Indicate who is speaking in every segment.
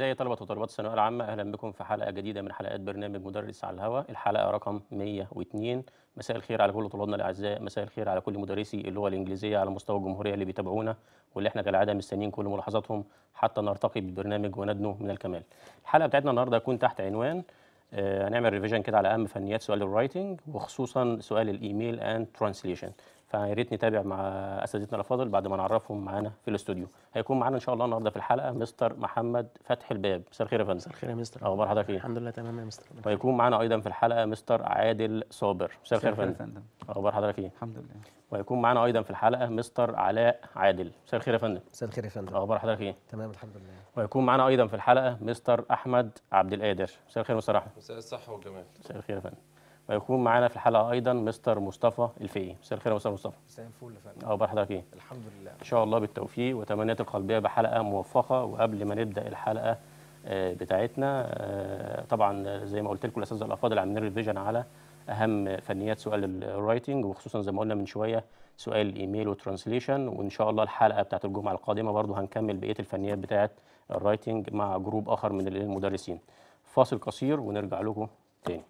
Speaker 1: أعزائي طلبة وطالبات الثانوية العامة أهلا بكم في حلقة جديدة من حلقات برنامج مدرس على الهواء الحلقة رقم 102 مساء الخير على كل طلابنا الأعزاء مساء الخير على كل مدرسي اللغة الإنجليزية على مستوى الجمهورية اللي بيتابعونا واللي احنا كالعادة مستنيين كل ملاحظاتهم حتى نرتقي بالبرنامج وندنو من الكمال الحلقة بتاعتنا النهاردة هتكون تحت عنوان آه، هنعمل ريفيجن كده على أهم فنيات سؤال الرايتنج وخصوصا سؤال الإيميل أند ترانسليشن فيا ريت نتابع مع اساتذتنا الافاضل بعد ما نعرفهم معانا في الاستوديو هيكون معانا ان شاء الله النهارده في الحلقه مستر محمد فتحي الباب مساء الخير يا فندم مساء الخير يا مستر اخبار حضرتك ايه الحمد لله تمام يا مستر وهيكون معانا ايضا في الحلقه مستر عادل صابر مساء الخير يا فندم اخبار حضرتك ايه الحمد لله وهيكون معانا ايضا في الحلقه مستر علاء عادل مساء الخير يا فندم مساء الخير يا فندم اخبار حضرتك ايه تمام الحمد لله وهيكون معانا ايضا في الحلقه مستر احمد عبد القادر مساء الخير مستر احمد مساء
Speaker 2: الصحه والجمال
Speaker 1: مساء الخير يا فندم ويكون معانا في الحلقه ايضا مستر مصطفى الفقي مساء الخير يا مستر مصطفى مساء الفل يا فندم اه حضرتك ايه الحمد لله ان شاء الله بالتوفيق وتمنيات القلبيه بحلقه موفقه وقبل ما نبدا الحلقه آه، بتاعتنا آه، طبعا زي ما قلت لكم الاساتذه الافاضل عاملين ريفيجن على اهم فنيات سؤال الرايتنج وخصوصا زي ما قلنا من شويه سؤال الايميل وترانسليشن وان شاء الله الحلقه بتاعت الجمعه القادمه برضو هنكمل بقيه الفنيات بتاعت الرايتنج مع جروب اخر من المدرسين فاصل قصير ونرجع لكم تاني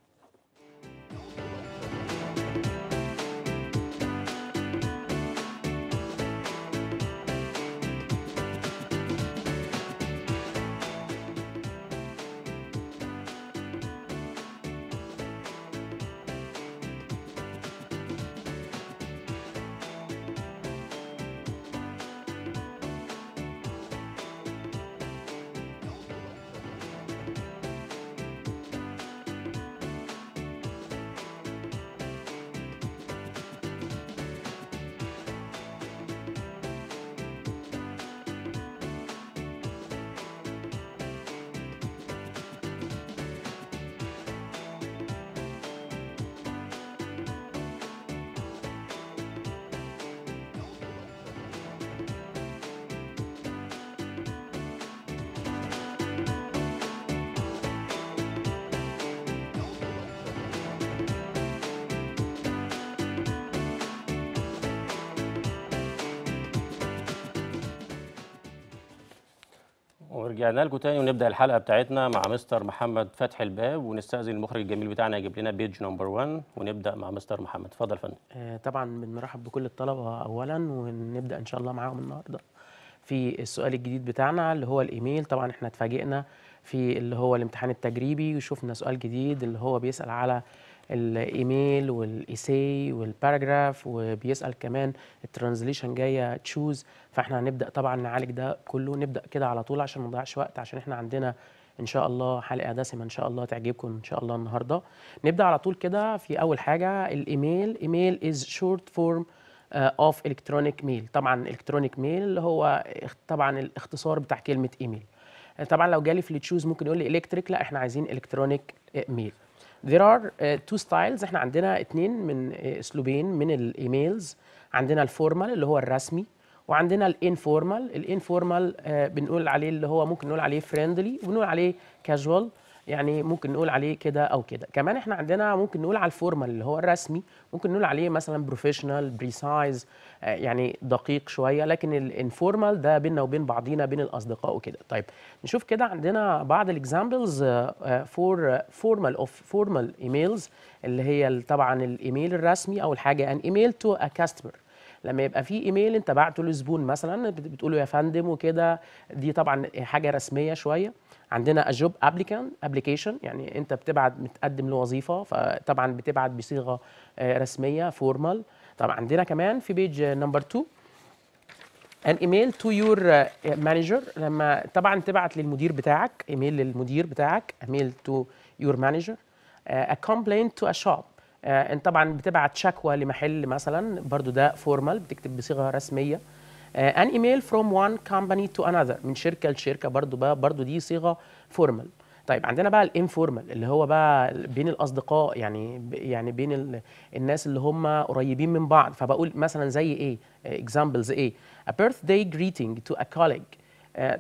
Speaker 1: ورجعنا لكم تاني ونبدا الحلقه بتاعتنا مع مستر محمد فتحي الباب ونستاذن المخرج الجميل بتاعنا يجيب لنا بيج نمبر 1 ونبدا مع مستر محمد اتفضل يا فندم
Speaker 3: آه، طبعا بنرحب بكل الطلبه اولا ونبدا ان شاء الله معاهم النهارده في السؤال الجديد بتاعنا اللي هو الايميل طبعا احنا اتفاجئنا في اللي هو الامتحان التجريبي وشفنا سؤال جديد اللي هو بيسال على الايميل والايسي والباراجراف وبيسال كمان الترانزليشن جايه تشوز فاحنا هنبدا طبعا نعالج ده كله نبدا كده على طول عشان ما نضيعش وقت عشان احنا عندنا ان شاء الله حلقه دسمه ان شاء الله تعجبكم ان شاء الله النهارده نبدا على طول كده في اول حاجه الايميل ايميل از شورت فورم اوف الكترونيك ميل طبعا الكترونيك ميل اللي هو طبعا الاختصار بتاع كلمه ايميل طبعا لو جالي في التشوز ممكن يقول لي الكتريك لا احنا عايزين الكترونيك آه، ميل there are uh, two styles احنا عندنا اتنين من uh, اسلوبين من الايميلز عندنا الفورمال اللي هو الرسمي وعندنا الانفورمال الانفورمال uh, بنقول عليه اللي هو ممكن نقول عليه فريندلي وبنقول عليه كاجوال يعني ممكن نقول عليه كده او كده كمان احنا عندنا ممكن نقول على الفورمال اللي هو الرسمي ممكن نقول عليه مثلا بروفيشنال آه، بريسايز يعني دقيق شويه لكن الانفورمال ده بيننا وبين بعضينا بين الاصدقاء وكده طيب نشوف كده عندنا بعض الاكزامبلز فور فورمال اوف فورمال ايميلز اللي هي طبعا الايميل الرسمي او الحاجه ان ايميل تو ا كاستمر لما يبقى في ايميل انت بعته لزبون مثلا بتقول له يا فندم وكده دي طبعا حاجه رسميه شويه عندنا اجوب ابليكان ابلكيشن يعني انت بتبعت متقدم لوظيفه فطبعا بتبعت بصيغه آه، رسميه فورمال طب عندنا كمان في بيج نمبر 2 ان ايميل تو يور مانجر لما طبعا تبعت للمدير بتاعك ايميل للمدير بتاعك ايميل تو يور مانجر ا كومبلينت تو ا شوب آه، انت طبعا بتبعت شكوى لمحل مثلا برضو ده فورمال بتكتب بصيغه رسميه ان ايميل فروم وان كومباني تو انذر من شركه لشركه برضو بقى برضو دي صيغه فورمال طيب عندنا بقى الانفورمال اللي هو بقى بين الاصدقاء يعني يعني بين الناس اللي هم قريبين من بعض فبقول مثلا زي ايه اكزامبلز ايه ا بيرث داي to تو ا كوليج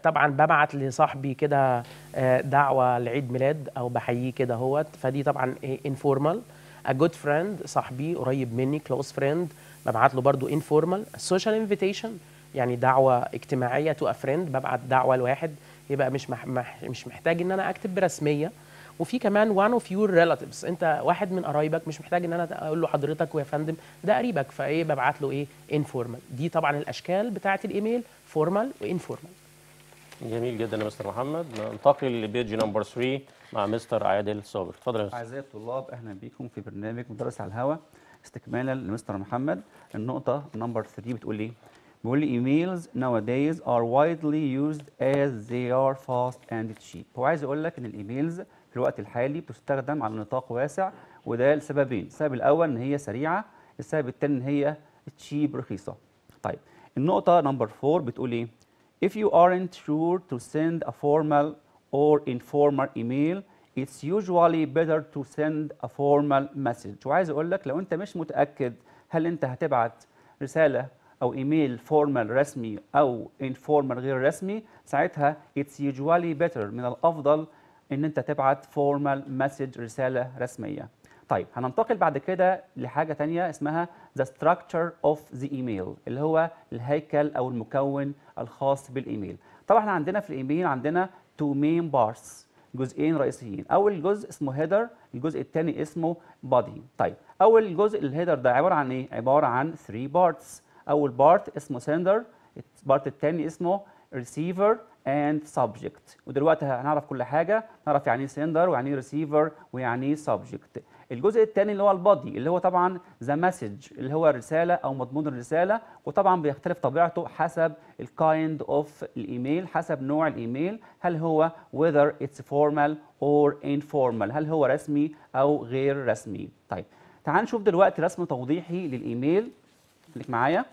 Speaker 3: طبعا ببعت لصاحبي كده آه، دعوه لعيد ميلاد او بحييه كده اهوت فدي طبعا ايه انفورمال a good friend صاحبي قريب مني close friend ببعت له برضو informal social invitation يعني دعوة اجتماعية to a friend ببعت دعوة لواحد يبقى مش مح مح مش محتاج ان انا اكتب برسمية وفي كمان one of your relatives انت واحد من قرايبك مش محتاج ان انا اقول له حضرتك ويا فندم ده قريبك فايه ببعت له ايه informal دي طبعا الاشكال بتاعة الايميل formal وانفورمال
Speaker 1: جميل جدا يا مستر محمد ننتقل لبيج نمبر 3 مع مستر عادل صابر اتفضل يا مستر
Speaker 4: اعزائي الطلاب اهلا بيكم في برنامج مدرس على الهوا استكمالا لمستر محمد النقطه نمبر 3 بتقول لي إيه؟ بيقول لي ايميلز ناو دايز ار وايدلي يوزد از ذي ار فاست اند تشيب هو عايز يقول لك ان الايميلز في الوقت الحالي بتستخدم على نطاق واسع وده لسببين السبب الاول ان هي سريعه السبب الثاني ان هي تشيب رخيصه طيب النقطه نمبر 4 بتقول ايه if you aren't sure to send a formal or informal email it's usually better to send a formal message وعايز اقول لك لو انت مش متاكد هل انت هتبعت رساله او ايميل فورمال رسمي او انفورمال غير رسمي ساعتها it's usually better من الافضل ان انت تبعت فورمال مسج رساله رسميه طيب هننتقل بعد كده لحاجه تانية اسمها the structure of the email اللي هو الهيكل او المكون الخاص بالايميل طبعا احنا عندنا في الايميل عندنا تو مين بارس جزئين رئيسيين اول جزء اسمه هيدر الجزء الثاني اسمه بادي طيب اول جزء الهيدر ده عباره عن ايه عباره عن 3 بارتس اول بارت اسمه سندر البارت الثاني اسمه ريسيفر اند سبجكت ودلوقتي هنعرف كل حاجه نعرف يعني ايه سندر ويعني ايه ريسيفر ويعني ايه سبجكت الجزء الثاني اللي هو البادي اللي هو طبعا ذا مسج اللي هو الرساله او مضمون الرساله وطبعا بيختلف طبيعته حسب الكايند اوف الايميل حسب نوع الايميل هل هو whether it's formal or informal هل هو رسمي او غير رسمي طيب تعال نشوف دلوقتي رسم توضيحي للايميل خليك معايا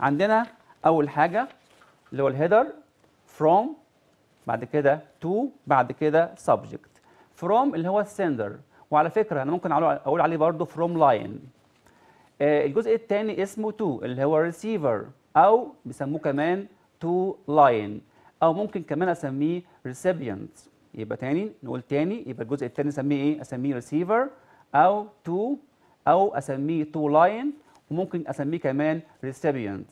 Speaker 4: عندنا اول حاجه اللي هو الهيدر فروم بعد كده تو بعد كده سبجكت فروم اللي هو السندر وعلى فكره انا ممكن اقول عليه برضه فروم لاين آه، الجزء الثاني اسمه تو اللي هو ريسيفر او بيسموه كمان تو لاين او ممكن كمان اسميه ريسيبيانت يبقى تاني نقول تاني يبقى الجزء الثاني اسميه ايه اسميه ريسيفر او تو او اسميه تو لاين وممكن اسميه كمان ريسيبيانت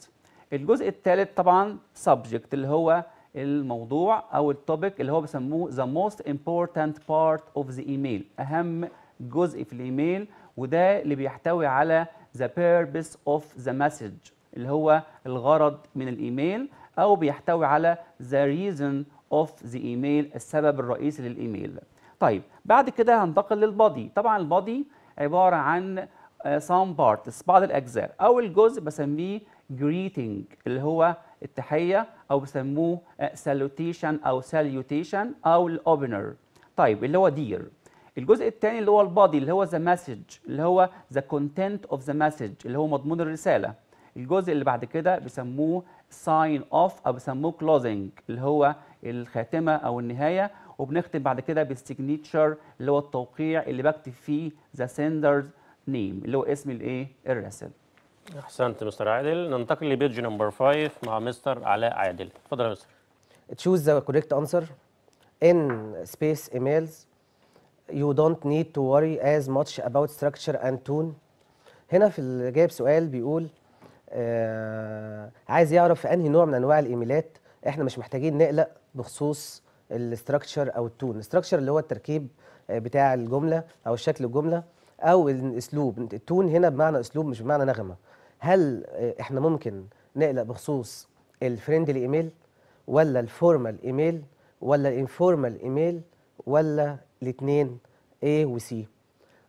Speaker 4: الجزء الثالث طبعا سبجكت اللي هو الموضوع او التوبيك اللي هو بيسموه ذا موست امبورتنت بارت اوف ذا ايميل اهم جزء في الايميل وده اللي بيحتوي على ذا بيربس اوف ذا مسج اللي هو الغرض من الايميل او بيحتوي على ذا ريزن اوف ذا ايميل السبب الرئيسي للايميل طيب بعد كده هنتقل للبادي طبعا البادي عباره عن سام بارتس بعض الاجزاء اول جزء بسميه greeting اللي هو التحيه او بيسموه سالوتيشن آه، او ساليوتيشن او الاوبنر طيب اللي هو دير الجزء الثاني اللي هو البادي اللي هو ذا مسج اللي هو ذا كونتنت اوف ذا مسج اللي هو مضمون الرساله الجزء اللي بعد كده بيسموه ساين اوف او بيسموه كلوزنج اللي هو الخاتمه او النهايه وبنختم بعد كده بالسيجنيتشر اللي هو التوقيع اللي بكتب فيه ذا سندرز نيم اللي هو اسم الايه الرسل
Speaker 1: احسنت مستر عادل ننتقل لبيج نمبر 5 مع مستر علاء عادل اتفضل يا مستر
Speaker 5: تشوز ذا كوريكت انسر ان سبيس ايميلز يو دونت نيد تو وري از ماتش اباوت ستراكشر اند تون هنا في جايب سؤال بيقول آه عايز يعرف انهي نوع من انواع الايميلات احنا مش محتاجين نقلق بخصوص الاستراكشر او التون الاستراكشر اللي هو التركيب آه، بتاع الجمله او شكل الجمله او الاسلوب التون هنا بمعنى اسلوب مش بمعنى نغمه هل احنا ممكن نقلق بخصوص الفريندلي ايميل ولا الفورمال ايميل ولا الانفورمال ايميل ولا الاثنين A وسي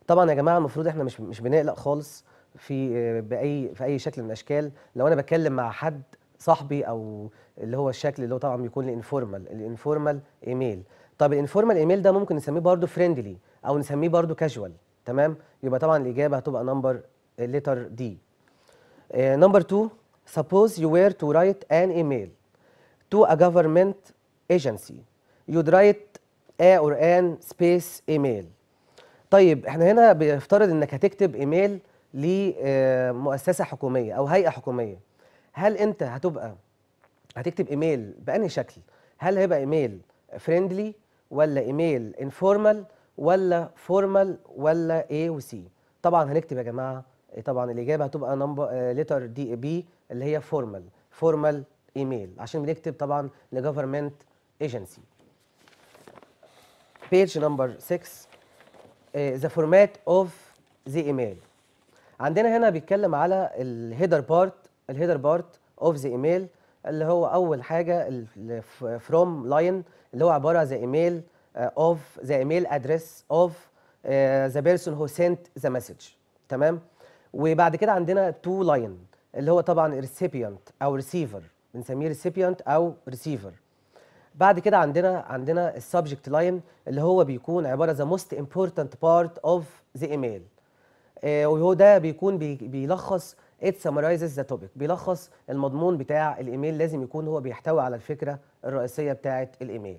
Speaker 5: طبعا يا جماعه المفروض احنا مش مش بنقلق خالص في باي في اي شكل من الاشكال لو انا بتكلم مع حد صاحبي او اللي هو الشكل اللي هو طبعا بيكون الانفورمال الانفورمال ايميل طب الانفورمال ايميل ده ممكن نسميه برضو فريندلي او نسميه برضو كاجوال تمام يبقى طبعا الاجابه هتبقى نمبر ليتر دي نمبر 2 سبوز يو وير were to write ايميل تو to a government agency. You'd ا اور ان سبيس ايميل طيب احنا هنا بيفترض انك هتكتب ايميل لمؤسسه uh, حكوميه او هيئه حكوميه. هل انت هتبقى هتكتب ايميل بأنهي شكل؟ هل هيبقى ايميل فريندلي ولا ايميل انفورمال ولا فورمال ولا ايه وسي؟ طبعا هنكتب يا جماعه إيه، طبعا الاجابه هتبقى نمبر ليتر دي بي اللي هي فورمال فورمال ايميل عشان بنكتب طبعا لجفرمنت ايجنسي بيج نمبر 6 ذا فورمات اوف ذا ايميل عندنا هنا بيتكلم على الهيدر بارت الهيدر بارت اوف ذا ايميل اللي هو اول حاجه فروم لاين اللي هو عباره ذا ايميل اوف ذا ايميل ادريس اوف ذا بيرسون هو سنت ذا مسج تمام وبعد كده عندنا تو لاين اللي هو طبعا ريسيبيانت او ريسيفر بنسميه ريسيبيانت او ريسيفر بعد كده عندنا عندنا السبجكت لاين اللي هو بيكون عباره ذا موست امبورتنت بارت اوف ذا ايميل وهو ده بيكون بي بيلخص ات سمرايزز ذا توبيك بيلخص المضمون بتاع الايميل لازم يكون هو بيحتوي على الفكره الرئيسيه بتاعه الايميل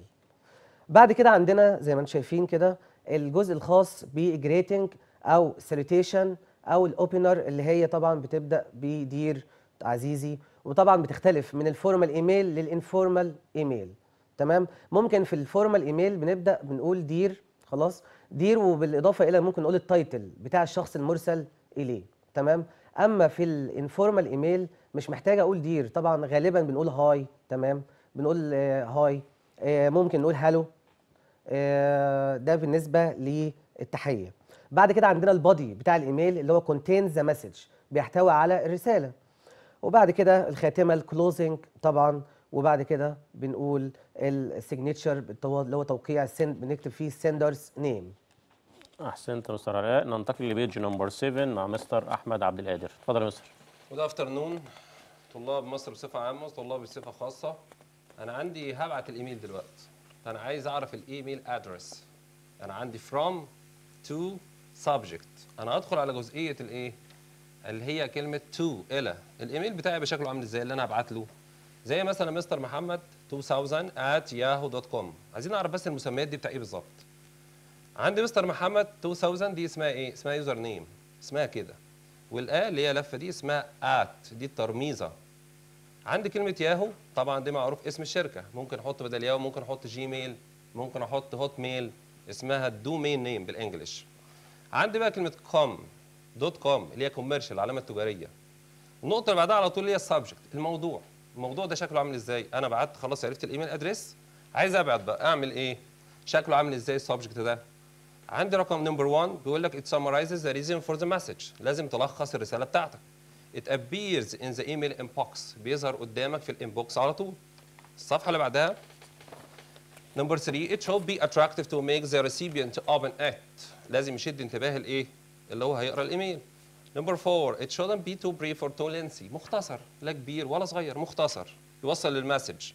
Speaker 5: بعد كده عندنا زي ما انتم شايفين كده الجزء الخاص بجريتنج او سالوتيشن او الاوبنر اللي هي طبعا بتبدا بدير عزيزي وطبعا بتختلف من الفورمال ايميل للانفورمال ايميل تمام ممكن في الفورمال ايميل بنبدا بنقول دير خلاص دير وبالاضافه الى ممكن نقول التايتل بتاع الشخص المرسل اليه تمام اما في الانفورمال ايميل مش محتاج اقول دير طبعا غالبا بنقول هاي تمام بنقول هاي آه، آه، ممكن نقول هالو آه، ده بالنسبه للتحيه بعد كده عندنا البادي بتاع الايميل اللي هو contains the message بيحتوي على الرساله وبعد كده الخاتمه الكلوزنج طبعا وبعد كده بنقول السيجنتشر اللي هو توقيع السند بنكتب فيه السندرز نيم
Speaker 1: احسنت يا مستر علاء ننتقل لبيج نمبر 7 مع مستر احمد عبد القادر اتفضل يا مستر
Speaker 2: جود افترنون طلاب مصر بصفه عامه وطلاب بصفه خاصه انا عندي هبعت الايميل دلوقتي انا عايز اعرف الايميل ادرس انا عندي فروم تو سبجكت انا ادخل على جزئيه الايه اللي هي كلمه تو الى الايميل بتاعي بشكله عامل ازاي اللي انا هبعت له زي مثلا مستر محمد 2000 عايزين نعرف بس المسميات دي بتاع ايه بالظبط عندي مستر محمد 2000 دي اسمها ايه اسمها يوزر نيم اسمها كده والا اللي هي لفه دي اسمها ات دي الترميزه عندي كلمه ياهو طبعا دي معروف اسم الشركه ممكن احط بدل ياهو ممكن احط جيميل ممكن احط هوت ميل اسمها الدومين نيم بالانجلش عندي بقى كلمه كوم دوت كوم اللي هي كوميرشال العلامه التجاريه النقطه اللي بعدها على طول اللي هي السبجكت الموضوع الموضوع ده شكله عامل ازاي انا بعت خلاص عرفت الايميل ادريس عايز ابعت بقى اعمل ايه شكله عامل ازاي السبجكت ده عندي رقم نمبر 1 بيقول لك ات سمرايزز ذا ريزن فور ذا مسج لازم تلخص الرساله بتاعتك ات ابييرز ان ذا ايميل انبوكس بيظهر قدامك في الانبوكس على طول الصفحه اللي بعدها Number three, it should be attractive to make the recipient an act لازم يشد انتباه الايه؟ اللي هو هيقرا الايميل. Number four, it shouldn't be too brief or too lengthy. مختصر، لا كبير ولا صغير، مختصر. يوصل للمسج.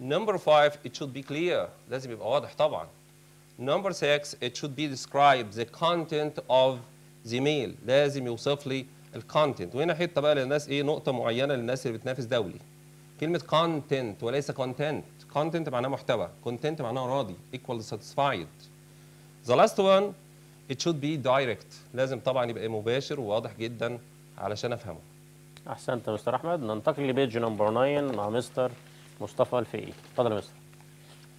Speaker 2: Number five, it should be clear. لازم يبقى واضح طبعا. Number six, it should be described the content of the mail. لازم يوصف لي الكونتنت وهنا حته بقى للناس ايه نقطه معينه للناس اللي بتنافس دولي كلمه كونتنت وليس كونتنت content معناه محتوى content معناه راضي equal satisfied the last one it should be direct لازم طبعا يبقى مباشر وواضح جدا علشان افهمه
Speaker 1: احسنت يا مستر احمد ننتقل لبيج نمبر 9 مع مستر مصطفى الفقي اتفضل يا مستر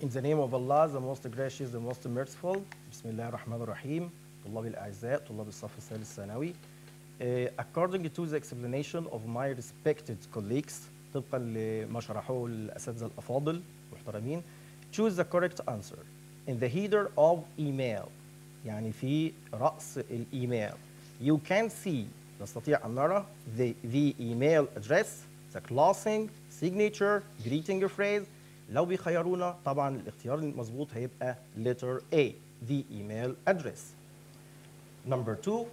Speaker 6: In the name of Allah, the most gracious, the most merciful. بسم الله الرحمن الرحيم. طلاب الأعزاء، طلاب الصف الثالث sanawi eh, according to the explanation of my respected colleagues, طبقا لما شرحوه الأساتذة الأفاضل, mean? choose the correct answer in the header of email يعني في رأس الإيميل you can see نستطيع أن نرى the, the email address the closing, signature greeting phrase لو بيخيرونا طبعا الاختيار المظبوط هيبقى letter A the email address number two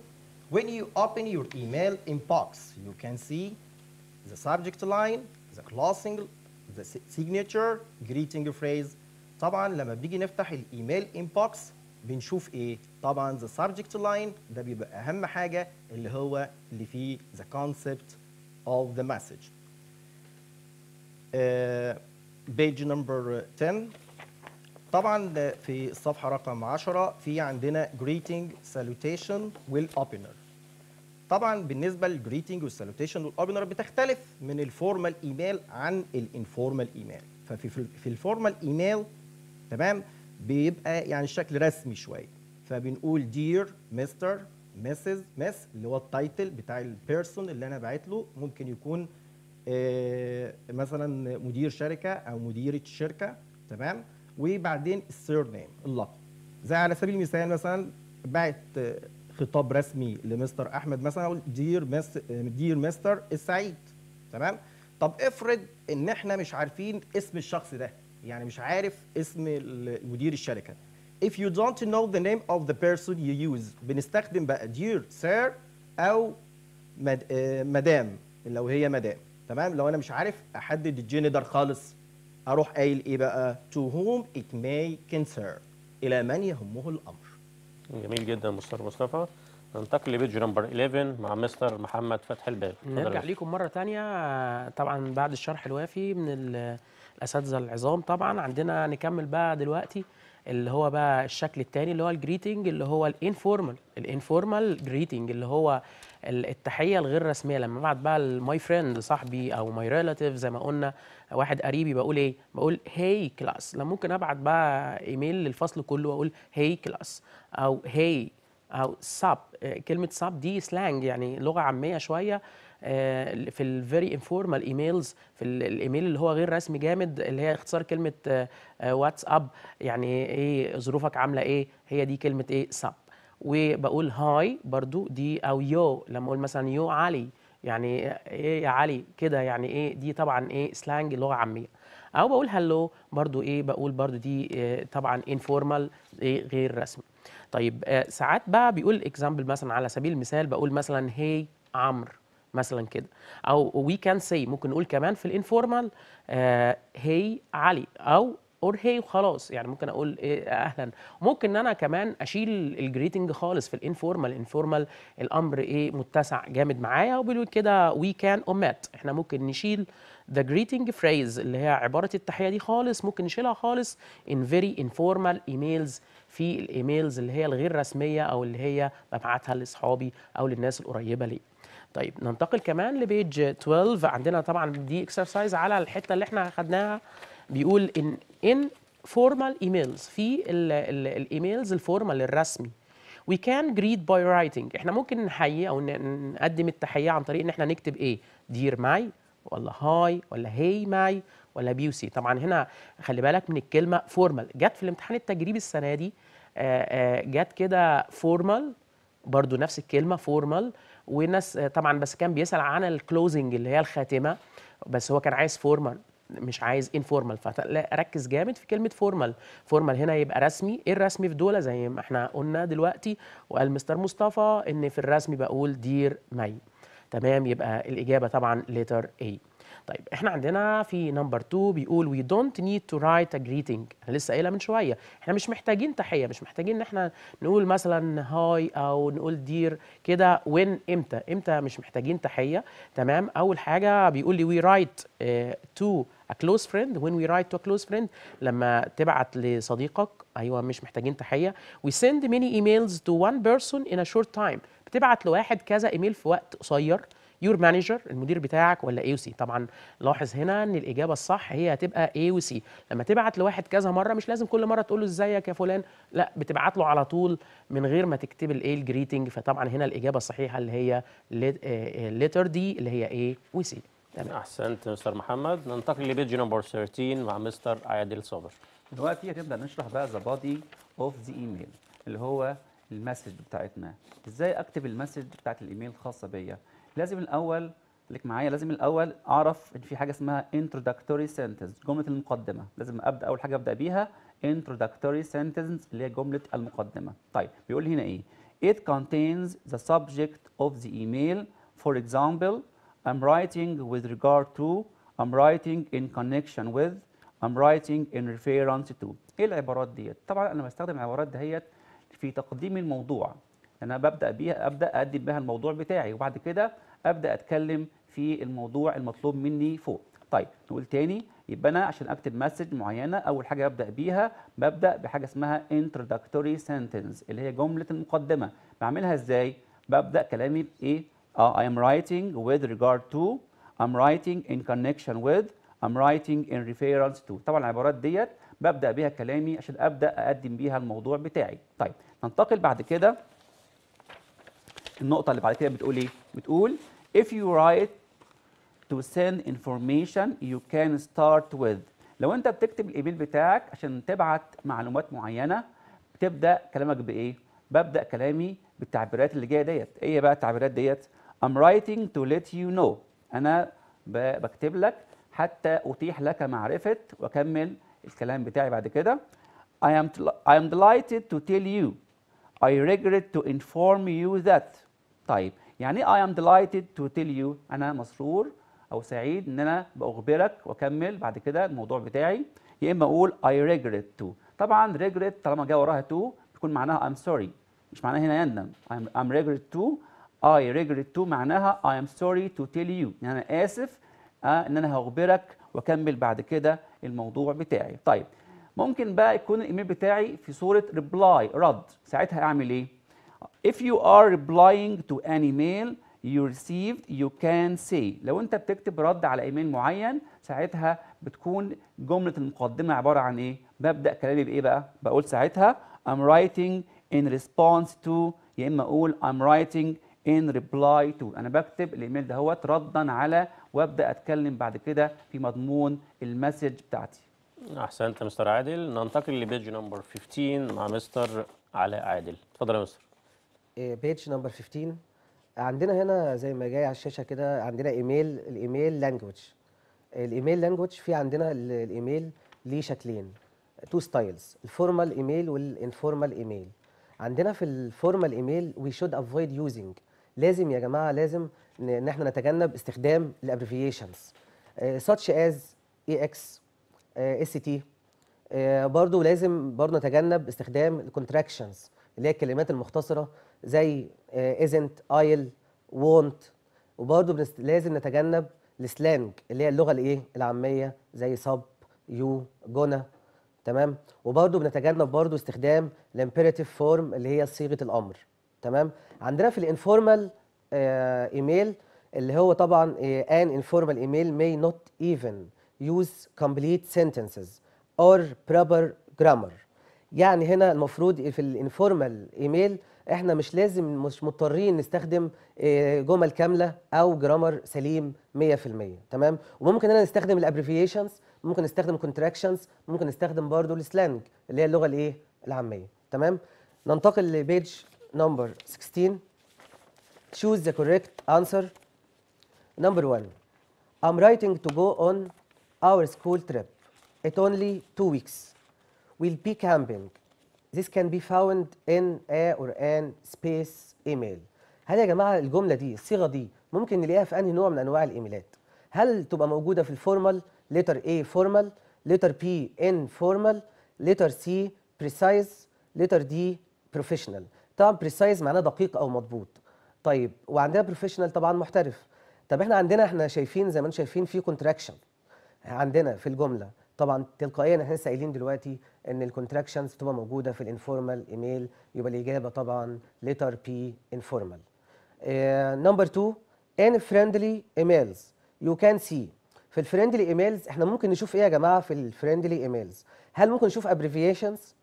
Speaker 6: when you open your email inbox you can see the subject line the closing. ذا سيجنتشر جريتنج فريز طبعا لما بنيجي نفتح الايميل انبوكس بنشوف ايه طبعا ذا سبجكت لاين ده بيبقى اهم حاجه اللي هو اللي فيه ذا كونسبت اوف ذا مسج بيج نمبر 10 طبعا في الصفحه رقم 10 في عندنا greeting salutation والاوبنر طبعا بالنسبه للجريتنج والسالوتيشن والاوبنر بتختلف من الفورمال ايميل عن الانفورمال ايميل ففي في الفورمال ايميل تمام بيبقى يعني شكل رسمي شويه فبنقول دير مستر مسز مس اللي هو التايتل بتاع البيرسون اللي انا باعت له ممكن يكون آه، مثلا مدير شركه او مديره شركه تمام وبعدين السير نيم اللقب زي على سبيل المثال مثلا بعت خطاب رسمي لمستر احمد مثلا اقول دير مستر دير مستر السعيد تمام طب افرض ان احنا مش عارفين اسم الشخص ده يعني مش عارف اسم مدير الشركه if you don't know the name of the person you use بنستخدم بقى دير سير او مدام آه، لو هي مدام تمام لو انا مش عارف احدد الجندر خالص اروح قايل ايه بقى to whom it may concern الى من يهمه الامر
Speaker 1: جميل جدا مستر مصطفى ننتقل لبيج نمبر 11 مع مستر محمد فتح الباب نرجع
Speaker 3: ليكم مره ثانيه طبعا بعد الشرح الوافي من الاساتذه العظام طبعا عندنا نكمل بقى دلوقتي اللي هو بقى الشكل الثاني اللي هو الجريتنج اللي هو الانفورمال الانفورمال جريتنج اللي هو التحيه الغير رسميه لما بعد بقى الماي فريند صاحبي او ماي ريلاتيف زي ما قلنا واحد قريبي بقول ايه بقول هاي كلاس لما ممكن ابعت بقى ايميل للفصل كله واقول هاي كلاس او هاي او ساب آه، كلمه ساب دي سلانج يعني لغه عاميه شويه آه، في الفيري انفورمال ايميلز في الايميل اللي هو غير رسمي جامد اللي هي اختصار كلمه واتساب آه، آه، يعني ايه ظروفك عامله ايه هي دي كلمه ايه ساب وبقول هاي برضو دي او يو لما اقول مثلا يو علي يعني ايه يا علي كده يعني ايه دي طبعا ايه سلانج لغه عاميه او بقول هلو برضو ايه بقول برضو دي إيه طبعا انفورمال إيه غير رسمي طيب آه ساعات بقى بيقول اكزامبل مثلا على سبيل المثال بقول مثلا هي عمرو مثلا كده او وي كان سي ممكن نقول كمان في الانفورمال آه، هي علي او اور هي وخلاص يعني ممكن اقول ايه اهلا ممكن ان انا كمان اشيل الجريتنج خالص في الانفورمال الانفورمال الامر ايه متسع جامد معايا وبيقول كده وي كان مات احنا ممكن نشيل ذا جريتنج فريز اللي هي عباره التحيه دي خالص ممكن نشيلها خالص ان فيري انفورمال ايميلز في الايميلز اللي هي الغير رسميه او اللي هي ببعتها لاصحابي او للناس القريبه ليه طيب ننتقل كمان لبيج 12 عندنا طبعا دي اكسرسايز على الحته اللي احنا خدناها بيقول ان ان فورمال ايميلز في الايميلز الفورمال الرسمي وي كان جريت باي رايتنج احنا ممكن نحيي او نقدم التحيه عن طريق ان احنا نكتب ايه دير ماي ولا هاي ولا هي ماي ولا بي سي طبعا هنا خلي بالك من الكلمه فورمال جت في الامتحان التجريبي السنه دي آه، آه، جت كده فورمال برضو نفس الكلمه فورمال وناس طبعا بس كان بيسال عن الكلوزنج اللي هي الخاتمه بس هو كان عايز فورمال مش عايز انفورمال فركز جامد في كلمه فورمال فورمال هنا يبقى رسمي ايه الرسمي في دول زي ما احنا قلنا دلوقتي وقال مستر مصطفى ان في الرسمي بقول دير مي تمام يبقى الاجابه طبعا ليتر اي طيب احنا عندنا في نمبر 2 بيقول وي دونت نيد تو رايت ا جريتنج انا لسه قايلها من شويه احنا مش محتاجين تحيه مش محتاجين ان احنا نقول مثلا هاي او نقول دير كده وين امتى امتى مش محتاجين تحيه تمام اول حاجه بيقول لي وي رايت تو a close friend when we write to a close friend لما تبعت لصديقك ايوه مش محتاجين تحيه we send many emails to one person in a short time بتبعت لواحد كذا ايميل في وقت قصير يور مانجر المدير بتاعك ولا اي سي طبعا لاحظ هنا ان الاجابه الصح هي هتبقى اي سي لما تبعت لواحد كذا مره مش لازم كل مره تقول له ازيك يا فلان لا بتبعت له على طول من غير ما تكتب الايه الجريتنج فطبعا هنا الاجابه الصحيحه اللي هي ليتر دي آه، آه، اللي هي اي وسي
Speaker 1: تمام احسنت مستر محمد ننتقل لبيج نمبر 13 مع مستر عادل صابر
Speaker 4: دلوقتي هتبدا نشرح بقى ذا بادي اوف ذا ايميل اللي هو المسج بتاعتنا ازاي اكتب المسج بتاعت الايميل الخاصه بيا لازم الاول خليك معايا لازم الاول اعرف ان في حاجه اسمها introductory sentence جمله المقدمه لازم ابدا اول حاجه ابدا بيها introductory sentence اللي هي جمله المقدمه طيب بيقول لي هنا ايه it contains the subject of the email for example I'm writing with regard to I'm writing in connection with I'm writing in reference to ايه العبارات ديت طبعا انا بستخدم العبارات دهيت في تقديم الموضوع انا ببدا بيها ابدا اقدم بها الموضوع بتاعي وبعد كده ابدا اتكلم في الموضوع المطلوب مني فوق طيب نقول تاني يبقى انا عشان اكتب مسج معينه اول حاجه ابدا بيها ببدا بحاجه اسمها introductory sentence اللي هي جمله المقدمه بعملها ازاي ببدا كلامي بايه اه I am writing with regard to I'm writing in connection with I'm writing in reference to طبعا العبارات ديت ببدا بيها كلامي عشان ابدا اقدم بيها الموضوع بتاعي طيب ننتقل بعد كده النقطه اللي بعد كده بتقول ايه بتقول If you write to send information you can start with لو انت بتكتب الايميل بتاعك عشان تبعت معلومات معينه بتبدا كلامك بايه ببدا كلامي بالتعبيرات اللي جايه ديت ايه بقى التعبيرات ديت I'm writing to let you know انا بكتب لك حتى اتيح لك معرفه واكمل الكلام بتاعي بعد كده I am I am delighted to tell you I regret to inform you that طيب يعني ايه I am delighted to tell you أنا مسرور أو سعيد إن أنا بأخبرك وأكمل بعد كده الموضوع بتاعي يا إما أقول I regret to طبعا regret طالما جه وراها to بيكون معناها I'm sorry مش معناها هنا يندم I'm, I'm regret to I regret to معناها I am sorry to tell you يعني أنا آسف آه إن أنا هخبرك وأكمل بعد كده الموضوع بتاعي طيب ممكن بقى يكون الإيميل بتاعي في صورة reply رد ساعتها أعمل إيه؟ if you are replying to an email you received you can say لو انت بتكتب رد على ايميل معين ساعتها بتكون جمله المقدمه عباره عن ايه ببدا كلامي بايه بقى بقول ساعتها I'm writing in response to يا اما اقول I'm writing in reply to انا بكتب الايميل دهوت ردا على وابدا اتكلم بعد كده في مضمون المسج بتاعتي
Speaker 1: احسنت مستر عادل ننتقل لبيج نمبر 15 مع مستر علاء عادل اتفضل يا مستر
Speaker 5: بيج نمبر 15 عندنا هنا زي ما جاي على الشاشه كده عندنا ايميل الايميل لانجوج الايميل لانجوج في عندنا الايميل ليه شكلين تو ستايلز الفورمال ايميل والانفورمال ايميل عندنا في الفورمال ايميل وي شود افويد يوزنج لازم يا جماعه لازم ان احنا نتجنب استخدام الابريفيشنز ساتش از اي اكس اس تي برضه لازم برضه نتجنب استخدام الكونتراكشنز اللي هي الكلمات المختصره زي ازنت ايل وونت وبرضه لازم نتجنب السلانج اللي هي اللغه الايه العاميه زي صب يو جونا تمام وبرضه بنتجنب برضه استخدام الامبيريتيف فورم اللي هي صيغه الامر تمام عندنا في الانفورمال آه، ايميل اللي هو طبعا ان انفورمال ايميل may not even use complete sentences or proper grammar يعني هنا المفروض في الانفورمال ايميل احنا مش لازم مش مضطرين نستخدم آه، جمل كامله او جرامر سليم 100% تمام وممكن انا نستخدم الابريفيشنز ممكن نستخدم كونتراكشنز ممكن نستخدم برضو السلانج اللي هي اللغه الايه العاميه تمام ننتقل لبيج نمبر 16 choose the correct answer number 1 I'm writing to go on our school trip it only 2 weeks we'll be camping This can be found in a or an space email. هل يا جماعة الجملة دي الصيغة دي ممكن نلاقيها في أنهي نوع من أنواع الإيميلات؟ هل تبقى موجودة في الفورمال letter A formal, letter P informal, letter C precise, letter D professional. طبعا precise معناه دقيق أو مضبوط. طيب وعندنا professional طبعا محترف. طب احنا عندنا احنا شايفين زي ما انتم شايفين في contraction عندنا في الجملة طبعا تلقائيا احنا لسه قايلين دلوقتي ان الكونتراكشنز بتبقى موجوده في الانفورمال ايميل يبقى الاجابه طبعا ليتر بي انفورمال نمبر 2 ان فريندلي ايميلز يو كان سي في الفريندلي ايميلز احنا ممكن نشوف ايه يا جماعه في الفريندلي ايميلز هل ممكن نشوف ابريفيشنز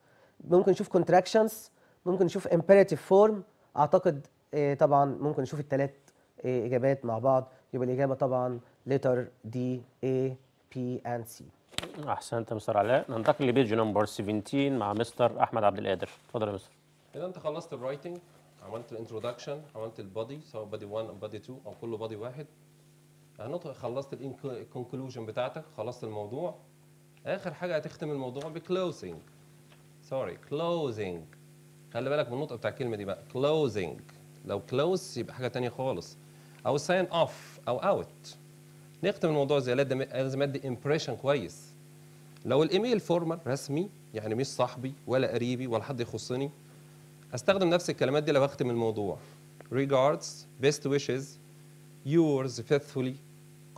Speaker 5: ممكن نشوف كونتراكشنز ممكن نشوف امبيراتيف فورم اعتقد إيه طبعا ممكن نشوف الثلاث إيه اجابات مع بعض يبقى الاجابه طبعا ليتر دي اي بي اند سي احسنت يا مستر علاء
Speaker 1: ننتقل لبيج نمبر 17 مع مستر احمد عبد القادر اتفضل يا مستر
Speaker 2: اذا انت خلصت الرايتنج عملت الانترودكشن عملت البادي سواء بادي 1 او بادي 2 او كله بادي واحد آه، خلصت الكونكلوجن بتاعتك خلصت الموضوع اخر حاجه هتختم الموضوع بكلوزنج سوري كلوزنج خلي بالك من النطق بتاع الكلمه دي بقى كلوزنج لو كلوز يبقى حاجه ثانيه خالص او ساين اوف او اوت نختم الموضوع زي لازم ادي امبريشن كويس لو الايميل فورمال رسمي يعني مش صاحبي ولا قريبي ولا حد يخصني استخدم نفس الكلمات دي لو اختم الموضوع regards best wishes yours faithfully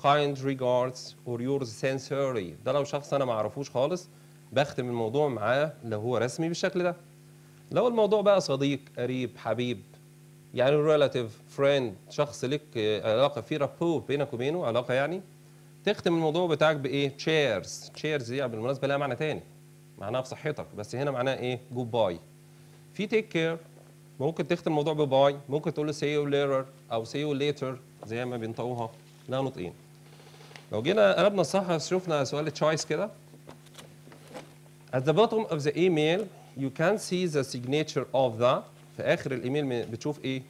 Speaker 2: kind regards or yours sincerely ده لو شخص انا ما اعرفوش خالص بختم الموضوع معاه لو هو رسمي بالشكل ده لو الموضوع بقى صديق قريب حبيب يعني relative friend شخص لك علاقه في رابو بينك وبينه علاقه يعني تختم الموضوع بتاعك بايه تشيرز تشيرز دي بالمناسبه لها معنى تاني معناها في صحتك بس هنا معناها ايه جود باي في تيك كير ممكن تختم الموضوع بباي ممكن تقول له سي يو ليرر او سي يو ليتر زي ما بينطقوها لها نطقين لو جينا قلبنا الصحة شفنا سؤال تشويس كده At the bottom of the email you can see the signature of the في اخر الايميل بتشوف ايه؟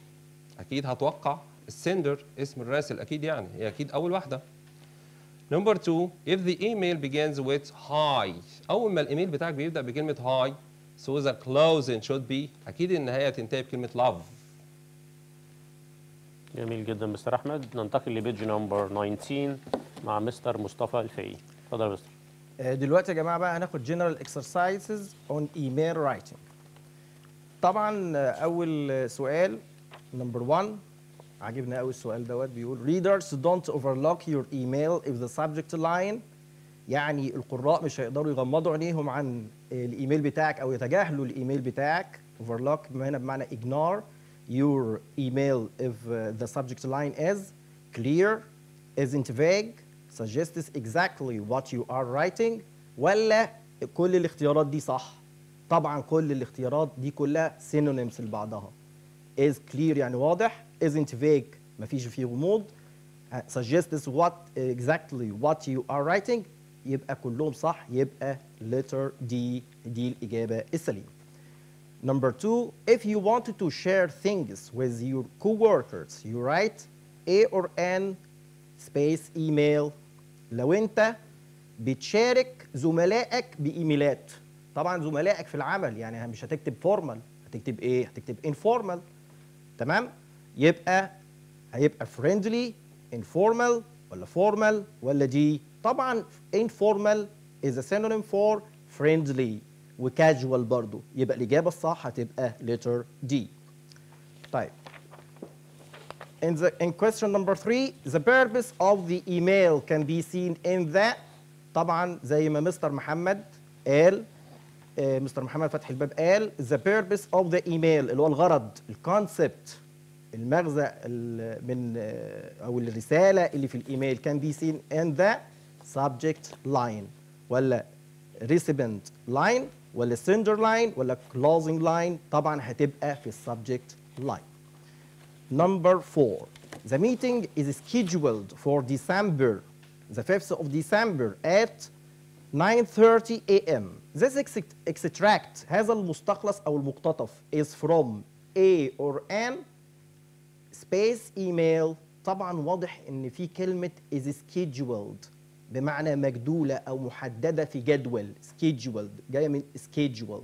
Speaker 2: اكيد هتوقع السندر اسم الراسل اكيد يعني هي اكيد اول واحده نمبر 2 if the email begins with hi اول ما الايميل بتاعك بيبدا بكلمه hi so the closing should be اكيد النهايه تنتهي بكلمه love
Speaker 1: جميل جدا مستر احمد ننتقل لبيج نمبر 19 مع مستر مصطفى الفقي اتفضل يا مستر
Speaker 6: آه، دلوقتي يا جماعه بقى هناخد جنرال اكسرسايزز اون ايميل رايتنج طبعا آه، اول آه، سؤال نمبر 1 عجبنا قوي السؤال دوت بيقول readers don't overlook your email if the subject line يعني القراء مش هيقدروا يغمضوا عينيهم عن الايميل بتاعك او يتجاهلوا الايميل بتاعك overlook هنا بمعنى ignore your email if uh, the subject line is clear isn't vague suggests exactly what you are writing ولا كل الاختيارات دي صح طبعا كل الاختيارات دي كلها synonyms لبعضها is clear يعني واضح isn't vague ما فيش فيه غموض suggests what exactly what you are writing يبقى كلهم صح يبقى letter D دي الإجابة السليمة Number two, if you wanted to share things with your coworkers, you write A or N space email. لو أنت بتشارك زملائك بإيميلات طبعا زملائك في العمل يعني مش هتكتب فورمال هتكتب ايه هتكتب انفورمال تمام يبقى هيبقى friendly informal ولا formal ولا دي طبعا informal is a synonym for friendly وكاجوال برضو يبقى الإجابة الصح هتبقى letter D طيب In, the, in question number three, the purpose of the email can be seen in the طبعا زي ما مستر محمد قال آه، مستر محمد فتح الباب قال ذا بيربس اوف ذا ايميل اللي هو الغرض الكونسبت المغزى من آه، او الرساله اللي في الايميل كان بي سين ان ذا سبجكت لاين ولا ريسيبنت لاين ولا سندر لاين ولا كلوزنج لاين طبعا هتبقى في السبجكت لاين نمبر 4 ذا meeting از سكيدجولد فور ديسمبر ذا 5th of December at 9:30 a.m. This extract هذا المستخلص أو المقتطف is from a or an space email طبعا واضح ان في كلمه is scheduled بمعنى مجدوله او محدده في جدول scheduled جايه من schedule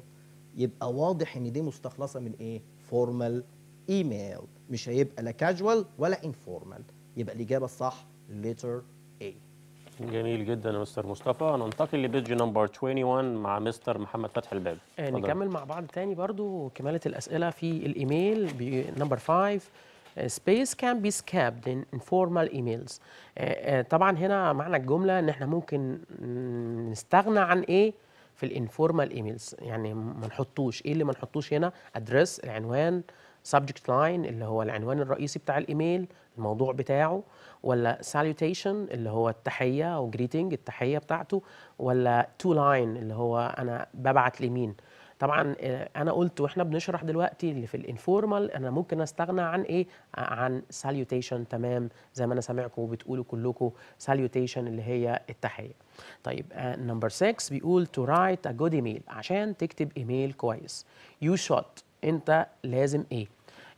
Speaker 6: يبقى واضح ان دي مستخلصه من ايه formal email مش هيبقى لا casual ولا informal يبقى الاجابه الصح letter
Speaker 1: جميل جدا يا مستر مصطفى ننتقل لبيج نمبر 21 مع مستر محمد فتحي الباب آه، نكمل
Speaker 3: مع بعض تاني برضو كمالة الأسئلة في الإيميل نمبر 5 آه، space can be scabbed in informal emails آه، طبعا هنا معنى الجملة ان احنا ممكن نستغنى عن ايه في الانفورمال ايميلز يعني ما نحطوش ايه اللي ما نحطوش هنا ادرس العنوان سبجكت لاين اللي هو العنوان الرئيسي بتاع الايميل الموضوع بتاعه ولا salutation اللي هو التحيه او greeting التحيه بتاعته ولا تو لاين اللي هو انا ببعت لمين طبعا آه، انا قلت واحنا بنشرح دلوقتي اللي في الانفورمال انا ممكن استغنى عن ايه عن salutation تمام زي ما انا سامعكم وبتقولوا كلكم salutation اللي هي التحيه طيب نمبر آه، 6 بيقول to write a good email عشان تكتب ايميل كويس you should انت لازم ايه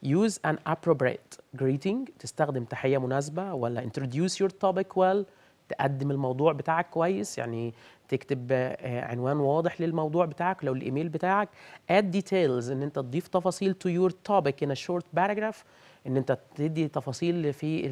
Speaker 3: use an appropriate greeting تستخدم تحيه مناسبه ولا introduce your topic well تقدم الموضوع بتاعك كويس يعني تكتب آه، عنوان واضح للموضوع بتاعك لو الايميل بتاعك add details ان انت تضيف تفاصيل to your topic in a short paragraph ان انت تدي تفاصيل في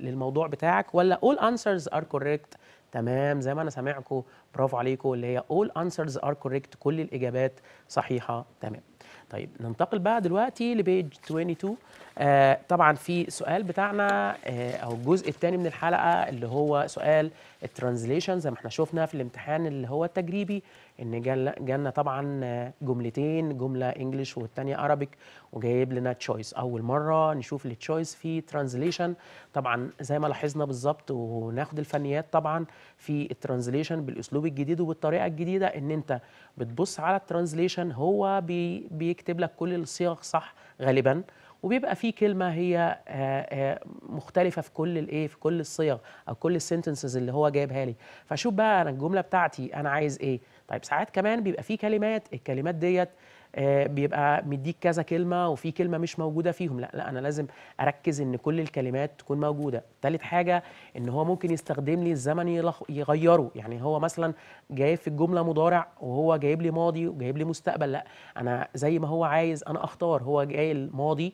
Speaker 3: للموضوع بتاعك ولا all answers are correct تمام زي ما انا سامعكم برافو عليكم اللي هي all answers are correct كل الاجابات صحيحه تمام طيب ننتقل بقى دلوقتي لبيج 22 آه طبعا في سؤال بتاعنا آه او الجزء الثاني من الحلقه اللي هو سؤال الترانزليشن زي ما احنا شفنا في الامتحان اللي هو التجريبي ان جالنا طبعا جملتين جمله انجلش والثانيه عربيك وجايب لنا تشويس اول مره نشوف التشويس في ترانزليشن طبعا زي ما لاحظنا بالظبط وناخد الفنيات طبعا في الترانزليشن بالاسلوب الجديد وبالطريقه الجديده ان انت بتبص على الترانزليشن هو بي بيكتب لك كل الصيغ صح غالبا وبيبقى في كلمه هي آه، آه، مختلفه في كل الايه في كل الصيغ او كل السنتنسز اللي هو جايبها لي فشوف بقى انا الجمله بتاعتي انا عايز ايه طيب ساعات كمان بيبقى في كلمات الكلمات ديت آه، بيبقى مديك كذا كلمه وفي كلمه مش موجوده فيهم لا لا انا لازم اركز ان كل الكلمات تكون موجوده ثالث حاجه ان هو ممكن يستخدم لي الزمن يغيره يعني هو مثلا جايب في الجمله مضارع وهو جايب لي ماضي وجايب لي مستقبل لا انا زي ما هو عايز انا اختار هو جاي الماضي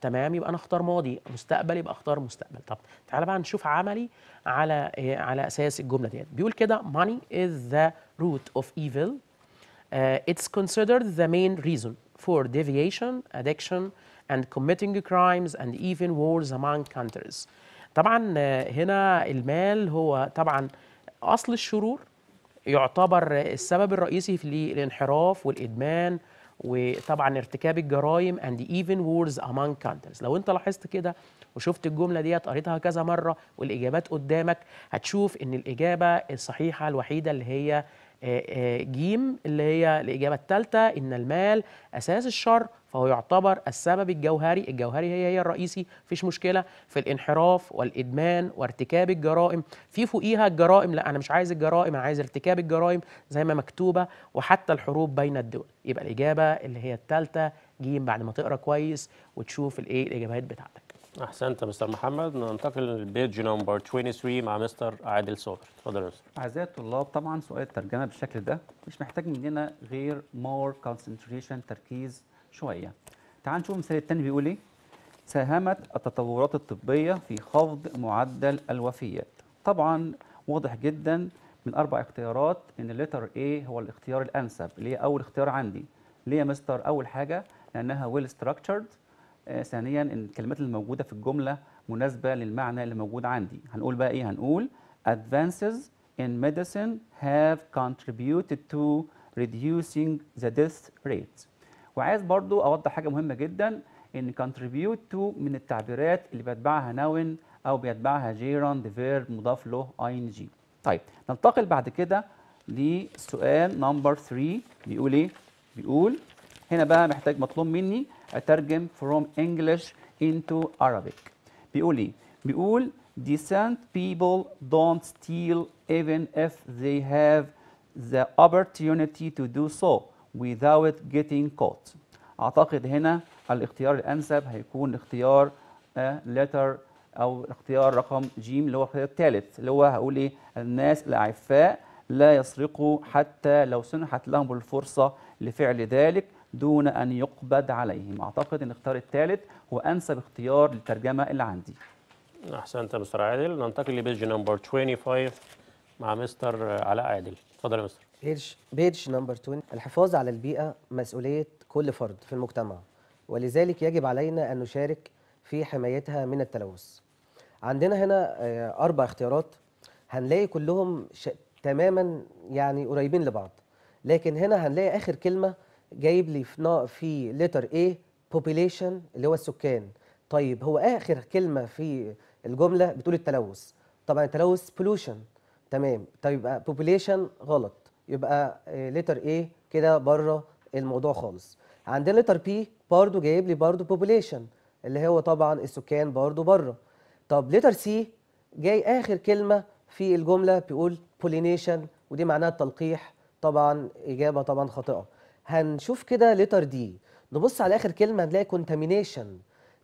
Speaker 3: تمام يبقى انا اختار ماضي مستقبل يبقى اختار مستقبل طب تعال بقى نشوف عملي على آه، على اساس الجمله ديت بيقول كده money is the root of evil, uh, it's considered the main reason for deviation, addiction, and committing crimes and even wars among countries. طبعا آه، هنا المال هو طبعا أصل الشرور يعتبر السبب الرئيسي في الانحراف والإدمان وطبعا ارتكاب الجرائم and even wars among countries لو انت لاحظت كده وشفت الجمله ديت قريتها كذا مره والاجابات قدامك هتشوف ان الاجابه الصحيحه الوحيده اللي هي آه، آه، جيم اللي هي الإجابة الثالثة إن المال أساس الشر فهو يعتبر السبب الجوهري الجوهري هي هي الرئيسي مفيش مشكلة في الانحراف والإدمان وارتكاب الجرائم في فوقيها الجرائم لا أنا مش عايز الجرائم أنا عايز ارتكاب الجرائم زي ما مكتوبة وحتى الحروب بين الدول يبقى الإجابة اللي هي الثالثة جيم بعد ما تقرأ كويس وتشوف الإيه الإجابات بتاعتك
Speaker 1: احسنت مستر محمد ننتقل للبيج نمبر 23 مع مستر عادل صابر اتفضل يا مستر
Speaker 4: اعزائي الطلاب طبعا سؤال الترجمه بالشكل ده مش محتاج مننا غير مور كونسنتريشن تركيز شويه تعال نشوف المثال الثاني بيقول ايه ساهمت التطورات الطبيه في خفض معدل الوفيات طبعا واضح جدا من اربع اختيارات ان الليتر A هو الاختيار الانسب اللي هي اول اختيار عندي ليه يا مستر اول حاجه لانها ويل well structured آه، ثانيا ان الكلمات اللي موجوده في الجمله مناسبه للمعنى اللي موجود عندي هنقول بقى ايه هنقول advances in medicine have contributed to reducing the death rate وعايز برضو اوضح حاجه مهمه جدا ان contribute to من التعبيرات اللي بيتبعها ناون او بيتبعها جيران فيرب مضاف له ing طيب ننتقل بعد كده لسؤال نمبر 3 بيقول ايه بيقول هنا بقى محتاج مطلوب مني اترجم from English into Arabic بيقول ايه بيقول decent people don't steal even if they have the opportunity to do so without getting caught اعتقد هنا الاختيار الانسب هيكون اختيار آه, letter او اختيار رقم جيم اللي هو الاختيار الثالث اللي هو هقول ايه الناس الاعفاء لا يسرقوا حتى لو سنحت لهم الفرصه لفعل ذلك دون أن يقبض عليهم أعتقد أن اختار الثالث هو أنسب اختيار للترجمة اللي عندي
Speaker 1: أحسنت يا مستر عادل ننتقل لبيج نمبر 25 مع مستر علاء عادل اتفضل يا مستر
Speaker 5: بيج بيج نمبر 20 الحفاظ على البيئة مسؤولية كل فرد في المجتمع ولذلك يجب علينا أن نشارك في حمايتها من التلوث عندنا هنا آه، أربع اختيارات هنلاقي كلهم ش... تماما يعني قريبين لبعض لكن هنا هنلاقي آخر كلمة جايب لي في في لتر A population اللي هو السكان طيب هو اخر كلمه في الجمله بتقول التلوث طبعا التلوث pollution تمام طيب يبقى population غلط يبقى لتر A كده بره الموضوع خالص عندنا لتر P برضو جايب لي برضو population اللي هو طبعا السكان برضو بره طب لتر C جاي اخر كلمه في الجمله بيقول pollination ودي معناها التلقيح طبعا اجابه طبعا خاطئه هنشوف كده لتر دي نبص على اخر كلمه هنلاقي كونتامينيشن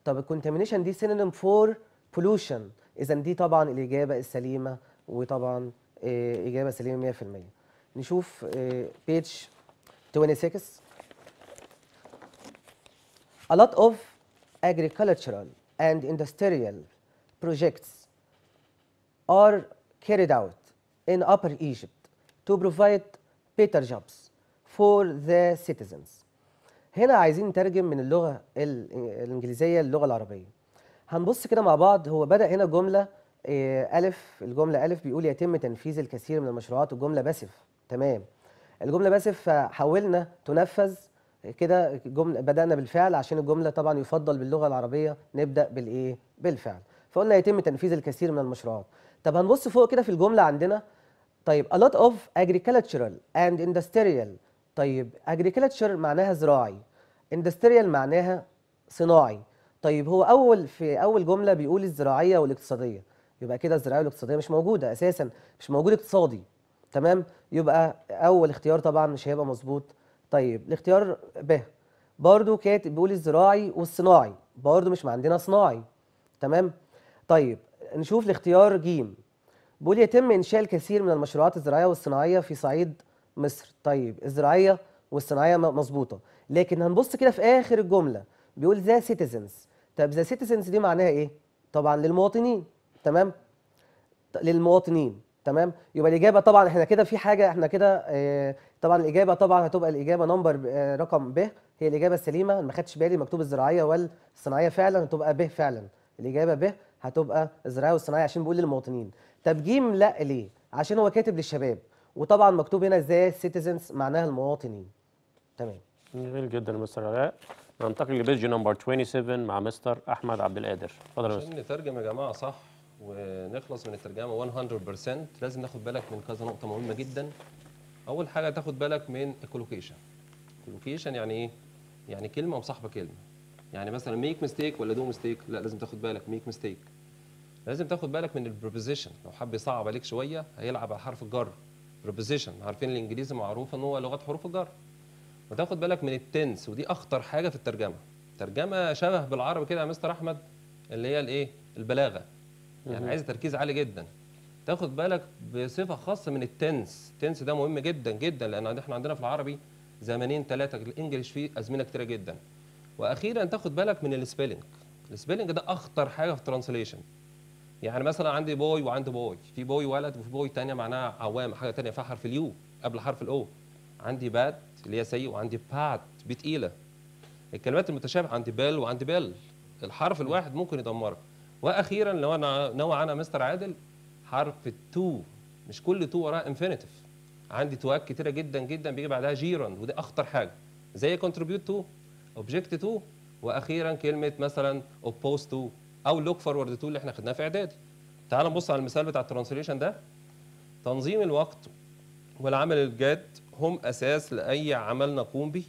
Speaker 5: طب الكونتامينيشن دي سينونيم فور بولوشن اذا دي طبعا الاجابه السليمه وطبعا آه، اجابه سليمه 100% نشوف بيج آه، 26 A lot of agricultural and industrial projects are carried out in Upper Egypt to provide better jobs for the citizens هنا عايزين نترجم من اللغة الإنجليزية للغة العربية هنبص كده مع بعض هو بدأ هنا جملة آه، ألف الجملة ألف بيقول يتم تنفيذ الكثير من المشروعات والجملة باسف تمام الجملة باسف حاولنا تنفذ كده جملة بدأنا بالفعل عشان الجملة طبعا يفضل باللغة العربية نبدأ بالإيه بالفعل فقلنا يتم تنفيذ الكثير من المشروعات طب هنبص فوق كده في الجملة عندنا طيب a lot of agricultural and industrial طيب اجريكلتشر معناها زراعي اندستريال معناها صناعي طيب هو اول في اول جمله بيقول الزراعيه والاقتصاديه يبقى كده الزراعيه والاقتصاديه مش موجوده اساسا مش موجود اقتصادي تمام يبقى اول اختيار طبعا مش هيبقى مظبوط طيب الاختيار ب برضو كاتب بيقول الزراعي والصناعي برضو مش عندنا صناعي تمام طيب نشوف الاختيار ج بيقول يتم انشاء الكثير من المشروعات الزراعيه والصناعيه في صعيد مصر طيب الزراعيه والصناعيه مظبوطه لكن هنبص كده في اخر الجمله بيقول ذا سيتيزنز طب ذا سيتيزنز دي معناها ايه طبعا للمواطنين تمام للمواطنين تمام يبقى الاجابه طبعا احنا كده في حاجه احنا كده اه طبعا الاجابه طبعا هتبقى الاجابه نمبر اه رقم ب هي الاجابه السليمه ما خدتش بالي مكتوب الزراعيه والصناعيه فعلا هتبقى ب فعلا الاجابه ب هتبقى الزراعيه والصناعيه عشان بيقول للمواطنين طب ج لا ليه عشان هو كاتب للشباب وطبعا مكتوب هنا ذا سيتيزنز معناها المواطنين تمام
Speaker 1: جميل جدا يا مستر علاء ننتقل لبيج نمبر 27 مع مستر احمد عبد القادر اتفضل يا مستر
Speaker 2: عشان نترجم يا جماعه صح ونخلص من الترجمه 100% لازم ناخد بالك من كذا نقطه مهمه جدا اول حاجه تاخد بالك من الكولوكيشن الكولوكيشن يعني ايه يعني كلمه مصاحبه كلمه يعني مثلا ميك ميستيك ولا دو ميستيك لا لازم تاخد بالك ميك ميستيك لازم تاخد بالك من البروبوزيشن لو حب يصعب عليك شويه هيلعب على حرف الجر preposition عارفين الانجليزي معروف ان هو لغه حروف الجر وتاخد بالك من التنس ودي اخطر حاجه في الترجمه ترجمه شبه بالعربي كده يا مستر احمد اللي هي الايه البلاغه يعني عايز تركيز عالي جدا تاخد بالك بصفه خاصه من التنس التنس ده مهم جدا جدا لان احنا عندنا في العربي زمانين ثلاثه الانجليش فيه ازمنه كتيره جدا واخيرا تاخد بالك من السبيلنج السبيلنج ده اخطر حاجه في الترانسليشن يعني مثلا عندي بوي وعندي بوي في بوي ولد وفي بوي ثانيه معناها عوام حاجه ثانيه فيها حرف اليو قبل حرف الاو عندي بات اللي هي سيء وعندي بات بتقيله الكلمات المتشابهه عندي بيل وعندي بيل الحرف الواحد ممكن يدمرك واخيرا لو انا نوع انا مستر عادل حرف التو مش كل تو وراها انفينيتيف عندي توات كتيره جدا جدا بيجي بعدها جيران ودي اخطر حاجه زي كونتريبيوت تو اوبجكت تو واخيرا كلمه مثلا اوبوست تو او لوك فورورد تو اللي احنا خدناه في اعدادي تعال نبص على المثال بتاع الترانسليشن ده تنظيم الوقت والعمل الجاد هم اساس لاي عمل نقوم به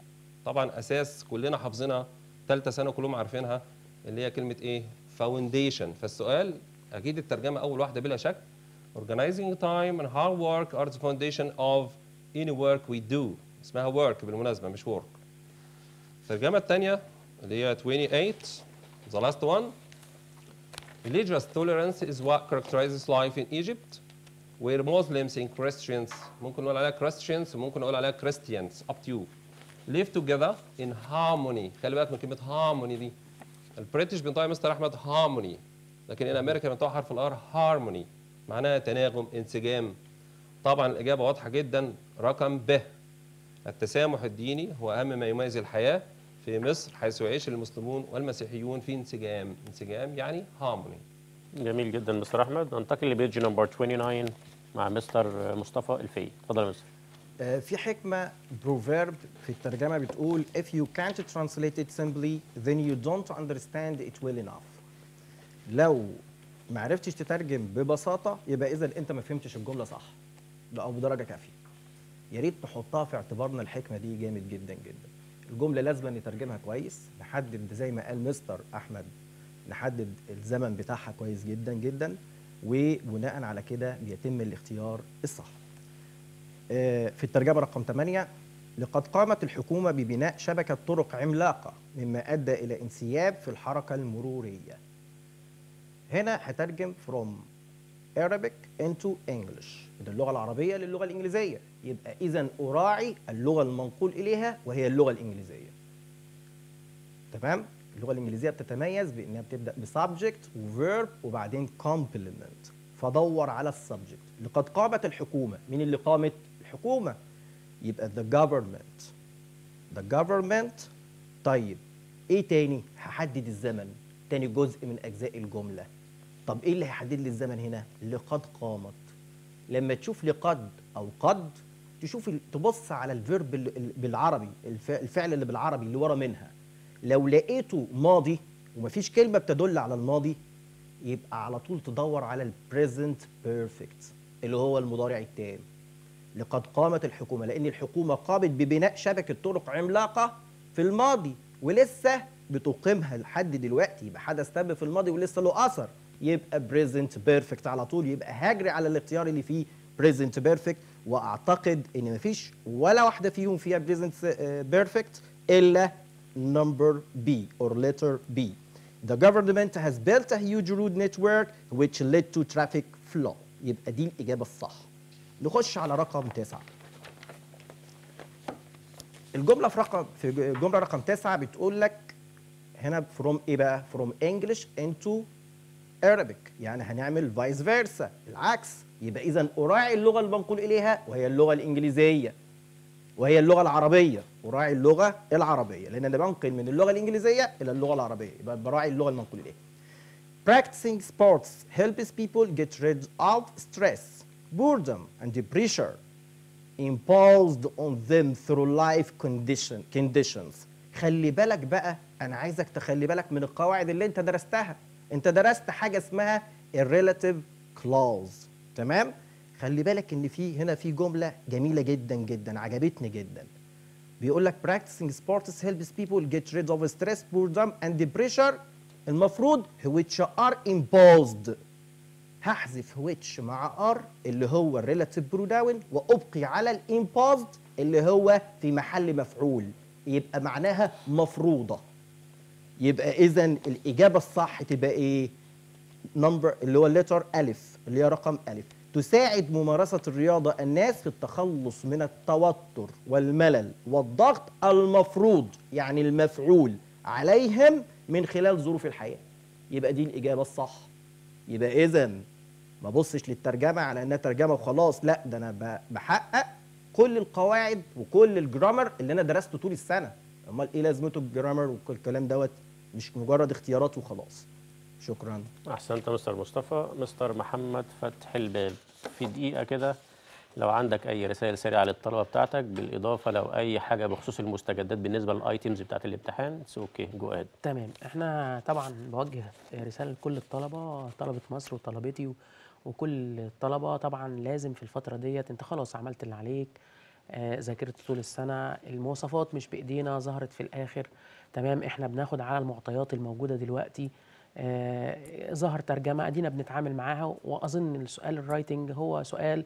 Speaker 2: طبعا اساس كلنا حافظينها ثالثه سنه كلهم عارفينها اللي هي كلمه ايه فاونديشن فالسؤال اكيد الترجمه اول واحده بلا شك organizing time and hard work are the foundation of any work we do اسمها work بالمناسبه مش work الترجمه الثانيه اللي هي 28 the last one Religious tolerance is what characterizes life in Egypt where Muslims and Christians ممكن نقول عليها Christians وممكن نقول عليها Christians up to you live together in harmony خلي بالك من كلمة harmony دي البريتش بينطقها مستر أحمد harmony لكن in أمريكا بينطقها حرف الآر harmony معناها تناغم انسجام طبعا الإجابة واضحة جدا رقم ب التسامح الديني هو أهم ما يميز الحياة في مصر حيث يعيش المسلمون والمسيحيون في
Speaker 1: انسجام انسجام يعني هارموني جميل جدا مستر احمد ننتقل لبيج نمبر 29 مع مستر مصطفى الفي اتفضل يا مستر
Speaker 6: آه، في حكمة بروفيرب في الترجمة بتقول if you can't translate it simply then you don't understand it well enough لو ما عرفتش تترجم ببساطة يبقى إذا أنت ما فهمتش الجملة صح ده أو بدرجة كافية يا ريت نحطها في اعتبارنا الحكمة دي جامد جدا جدا الجمله لازم نترجمها كويس نحدد زي ما قال مستر احمد نحدد الزمن بتاعها كويس جدا جدا وبناء على كده بيتم الاختيار الصح آه، في الترجمه رقم 8 لقد قامت الحكومه ببناء شبكه طرق عملاقه مما ادى الى انسياب في الحركه المروريه هنا هترجم فروم Arabic into English من اللغة العربية للغة الإنجليزية يبقى إذا أراعي اللغة المنقول إليها وهي اللغة الإنجليزية تمام؟ اللغة الإنجليزية بتتميز بإنها بتبدأ بسبجكت وفيرب وبعدين كومبلمنت فدور على السبجكت لقد قامت الحكومة مين اللي قامت؟ الحكومة يبقى the government the government طيب إيه تاني؟ هحدد الزمن تاني جزء من أجزاء الجملة طب ايه اللي هيحدد لي الزمن هنا لقد قامت لما تشوف لقد او قد تشوف تبص على الفيرب بالعربي الفعل اللي بالعربي اللي ورا منها لو لقيته ماضي ومفيش كلمه بتدل على الماضي يبقى على طول تدور على البريزنت بيرفكت اللي هو المضارع التام لقد قامت الحكومه لان الحكومه قامت ببناء شبكه طرق عملاقه في الماضي ولسه بتقيمها لحد دلوقتي يبقى حدث تم في الماضي ولسه له اثر يبقى بريزنت بيرفكت على طول يبقى هجري على الاختيار اللي فيه بريزنت بيرفكت واعتقد ان مفيش ولا واحده فيهم فيها بريزنت بيرفكت آه، الا نمبر بي اور ليتر بي The government has built a huge road network which led to traffic flow. يبقى دي الإجابة الصح. نخش على رقم تسعة. الجملة في رقم في جملة رقم تسعة بتقول لك هنا from إيه بقى؟ from English into Arabic يعني هنعمل فايس versa العكس يبقى إذا أراعي اللغة اللي بنقول إليها وهي اللغة الإنجليزية وهي اللغة العربية أراعي اللغة العربية لأن أنا بنقل من اللغة الإنجليزية إلى اللغة العربية يبقى براعي اللغة اللي بنقول إليها Practicing sports helps people get rid of stress, boredom and pressure imposed on them through life condition conditions خلي بالك بقى أنا عايزك تخلي بالك من القواعد اللي أنت درستها انت درست حاجه اسمها الريلاتيف كلاوز تمام خلي بالك ان في هنا في جمله جميله جدا جدا عجبتني جدا بيقول لك practicing sports helps people get rid of stress boredom and pressure المفروض which are imposed هحذف which مع ار اللي هو الريلاتيف بروداون وابقي على الامبوزد اللي هو في محل مفعول يبقى معناها مفروضه يبقى اذا الاجابه الصح تبقى ايه نمبر اللي هو الليتر الف اللي هي رقم الف تساعد ممارسه الرياضه الناس في التخلص من التوتر والملل والضغط المفروض يعني المفعول عليهم من خلال ظروف الحياه يبقى دي الاجابه الصح يبقى اذا ما بصش للترجمه على انها ترجمه وخلاص لا ده انا بحقق كل القواعد وكل الجرامر اللي انا درسته طول السنه امال ايه لازمته الجرامر والكلام دوت مش مجرد اختيارات وخلاص شكرا
Speaker 1: احسنت مستر مصطفى مستر محمد فتح الباب في دقيقه كده لو عندك اي رسائل سريعه للطلبه بتاعتك بالاضافه لو اي حاجه بخصوص المستجدات بالنسبه للايتيمز بتاعت الامتحان اتس اوكي جو اد
Speaker 3: تمام احنا طبعا بوجه رساله لكل الطلبه طلبه مصر وطلبتي وكل الطلبه طبعا لازم في الفتره ديت انت خلاص عملت اللي عليك آه، ذاكرت طول السنه المواصفات مش بايدينا ظهرت في الاخر تمام احنا بناخد على المعطيات الموجوده دلوقتي آه ظهر ترجمه ادينا بنتعامل معاها واظن السؤال الرايتنج هو سؤال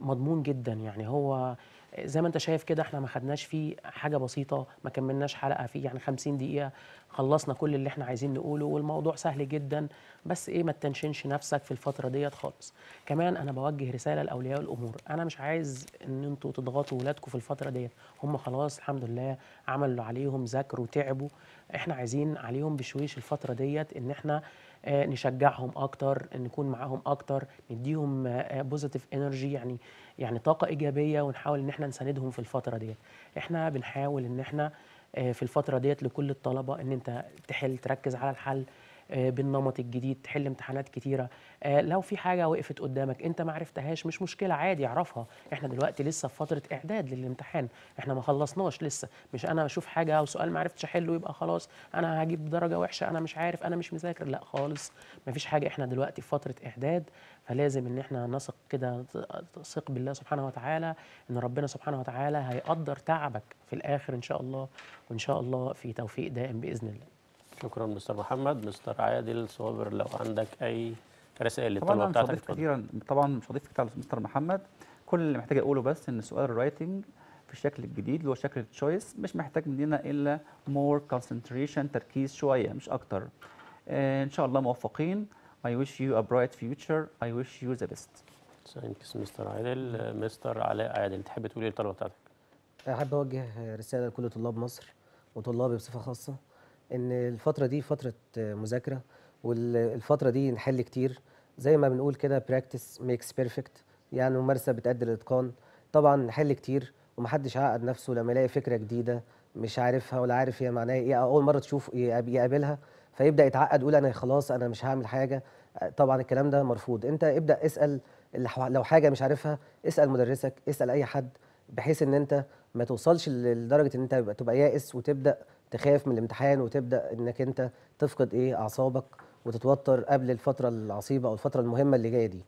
Speaker 3: مضمون جدا يعني هو زي ما انت شايف كده احنا ما خدناش فيه حاجه بسيطه ما كملناش حلقه فيه يعني 50 دقيقه خلصنا كل اللي احنا عايزين نقوله والموضوع سهل جدا بس ايه ما تنشنش نفسك في الفتره ديت خالص كمان انا بوجه رساله لاولياء الامور انا مش عايز ان انتوا تضغطوا ولادكم في الفتره ديت هم خلاص الحمد لله عملوا عليهم ذاكروا تعبوا احنا عايزين عليهم بشويش الفتره ديت ان احنا آه، نشجعهم اكتر نكون معاهم اكتر نديهم بوزيتيف آه، انرجي يعني يعني طاقه ايجابيه ونحاول ان احنا نساندهم في الفتره ديت احنا بنحاول ان احنا آه، في الفتره ديت لكل الطلبه ان انت تحل تركز على الحل آه، بالنمط الجديد تحل امتحانات كتيره آه، لو في حاجه وقفت قدامك انت ما عرفتهاش مش مشكله عادي اعرفها احنا دلوقتي لسه في فتره اعداد للامتحان احنا ما خلصناش لسه مش انا اشوف حاجه او سؤال ما عرفتش احله يبقى خلاص انا هجيب درجه وحشه انا مش عارف انا مش مذاكر لا خالص ما فيش حاجه احنا دلوقتي في فتره اعداد فلازم ان احنا نثق كده ثق بالله سبحانه وتعالى ان ربنا سبحانه وتعالى هيقدر تعبك في الاخر ان شاء الله وان شاء الله في توفيق دائم باذن الله
Speaker 1: شكرا مستر محمد مستر عادل صابر لو عندك اي رسائل للطلبه بتاعتك طبعا مش
Speaker 3: كثيرا طبعا مش هضيف
Speaker 4: كتير على مستر محمد كل اللي محتاج اقوله بس ان سؤال الرايتنج في الشكل الجديد اللي هو شكل التشويس مش محتاج مننا الا مور كونسنتريشن تركيز شويه مش اكتر آه، ان شاء الله موفقين اي wish يو ا برايت فيوتشر اي wish يو ذا بيست
Speaker 1: ثانكس مستر عادل مستر علاء عادل تحب تقول ايه للطلبه بتاعتك؟
Speaker 5: احب اوجه رساله لكل طلاب مصر وطلابي بصفه خاصه ان الفتره دي فتره مذاكره والفتره دي نحل كتير زي ما بنقول كده براكتس ميكس بيرفكت يعني ممارسه بتأدي الاتقان طبعا نحل كتير ومحدش عقد نفسه لما يلاقي فكره جديده مش عارفها ولا عارف هي معناها ايه اول مره تشوف يقابلها فيبدا يتعقد يقول انا خلاص انا مش هعمل حاجه طبعا الكلام ده مرفوض انت ابدا اسال لو حاجه مش عارفها اسال مدرسك اسال اي حد بحيث ان انت ما توصلش لدرجه ان انت تبقى يائس وتبدا تخاف من الامتحان وتبدا انك انت تفقد ايه اعصابك وتتوتر قبل الفتره العصيبه او الفتره المهمه اللي جايه دي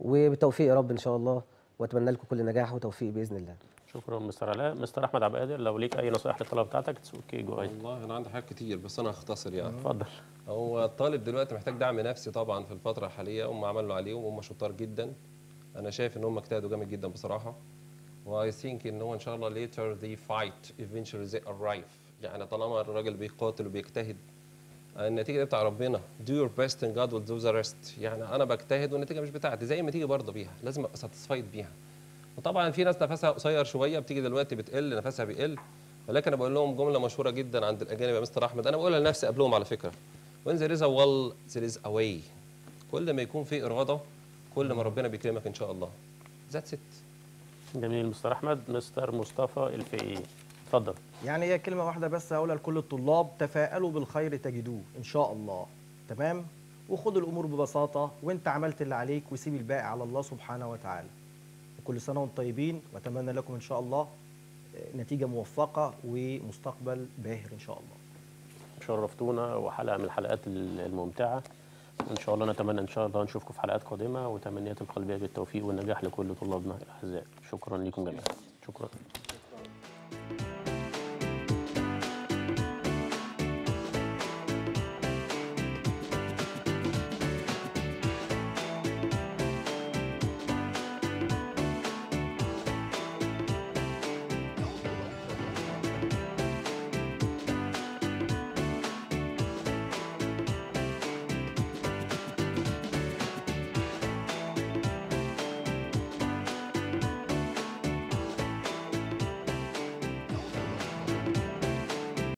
Speaker 5: وبالتوفيق يا رب ان شاء الله واتمنى لكم كل نجاح وتوفيق باذن الله
Speaker 1: شكرا مستر علاء مستر احمد عبد القادر لو ليك اي نصائح للطلبه بتاعتك اوكي جو اي والله انا عندي حاجات كتير بس انا هختصر يعني آه، اتفضل هو
Speaker 2: الطالب دلوقتي محتاج دعم نفسي طبعا في الفتره الحاليه هم عملوا عليهم هم شطار جدا انا شايف ان هم اجتهدوا جامد جدا بصراحه واي ثينك ان هو ان شاء الله later they fight eventually they arrive يعني طالما الراجل بيقاتل وبيجتهد النتيجه دي بتاع ربنا do your best and God will do the rest يعني انا بجتهد والنتيجه مش بتاعتي زي ما تيجي برضه بيها لازم ابقى ساتسفايد بيها وطبعا في ناس نفسها قصير شويه بتيجي دلوقتي بتقل نفسها بيقل ولكن انا بقول لهم جمله مشهوره جدا عند الاجانب يا مستر احمد انا بقولها لنفسي قبلهم على فكره when there is a wall there is a way كل ما يكون في اراده كل ما ربنا بيكرمك ان شاء
Speaker 1: الله ذاتس ات جميل مستر احمد مستر مصطفى الفقيه اتفضل
Speaker 6: يعني هي كلمه واحده بس هقولها لكل الطلاب تفائلوا بالخير تجدوه ان شاء الله تمام وخد الامور ببساطه وانت عملت اللي عليك وسيب الباقي على الله سبحانه وتعالى كل سنه وانتم طيبين واتمنى لكم ان شاء الله آه، نتيجه موفقه ومستقبل باهر ان شاء الله
Speaker 1: شرفتونا وحلقه من الحلقات الممتعه وان شاء الله نتمنى ان شاء الله نشوفكم في حلقات قادمه وتمنياتي القلبيه بالتوفيق والنجاح لكل طلابنا الاعزاء شكرا لكم جميعا شكرا